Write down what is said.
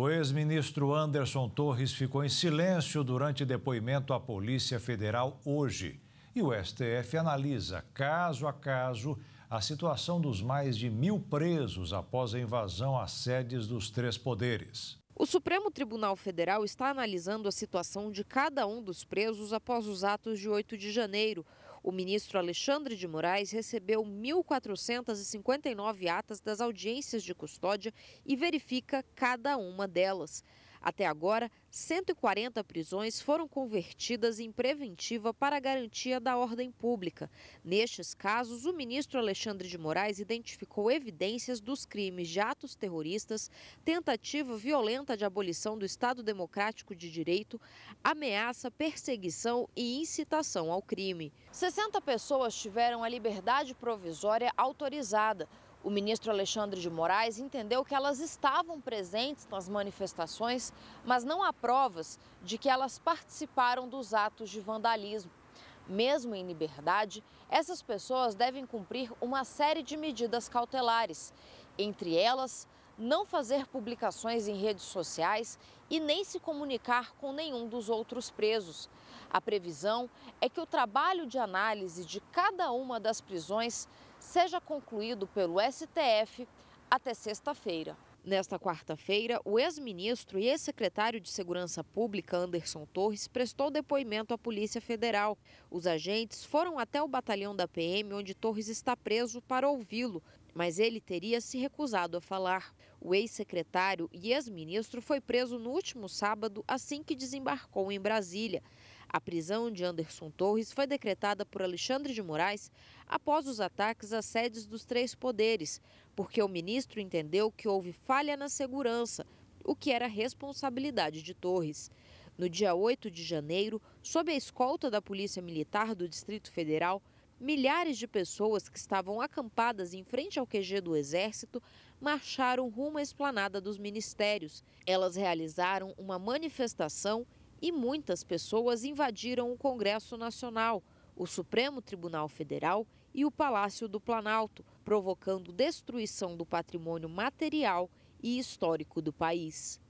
O ex-ministro Anderson Torres ficou em silêncio durante depoimento à Polícia Federal hoje. E o STF analisa, caso a caso, a situação dos mais de mil presos após a invasão às sedes dos três poderes. O Supremo Tribunal Federal está analisando a situação de cada um dos presos após os atos de 8 de janeiro, o ministro Alexandre de Moraes recebeu 1.459 atas das audiências de custódia e verifica cada uma delas. Até agora, 140 prisões foram convertidas em preventiva para garantia da ordem pública. Nestes casos, o ministro Alexandre de Moraes identificou evidências dos crimes de atos terroristas, tentativa violenta de abolição do Estado Democrático de Direito, ameaça, perseguição e incitação ao crime. 60 pessoas tiveram a liberdade provisória autorizada. O ministro Alexandre de Moraes entendeu que elas estavam presentes nas manifestações, mas não há provas de que elas participaram dos atos de vandalismo. Mesmo em liberdade, essas pessoas devem cumprir uma série de medidas cautelares, entre elas não fazer publicações em redes sociais e nem se comunicar com nenhum dos outros presos. A previsão é que o trabalho de análise de cada uma das prisões seja concluído pelo STF até sexta-feira. Nesta quarta-feira, o ex-ministro e ex-secretário de Segurança Pública, Anderson Torres, prestou depoimento à Polícia Federal. Os agentes foram até o batalhão da PM, onde Torres está preso, para ouvi-lo mas ele teria se recusado a falar. O ex-secretário e ex-ministro foi preso no último sábado, assim que desembarcou em Brasília. A prisão de Anderson Torres foi decretada por Alexandre de Moraes após os ataques às sedes dos três poderes, porque o ministro entendeu que houve falha na segurança, o que era responsabilidade de Torres. No dia 8 de janeiro, sob a escolta da Polícia Militar do Distrito Federal, milhares de pessoas que estavam acampadas em frente ao QG do Exército marcharam rumo à esplanada dos ministérios. Elas realizaram uma manifestação e muitas pessoas invadiram o Congresso Nacional, o Supremo Tribunal Federal e o Palácio do Planalto, provocando destruição do patrimônio material e histórico do país.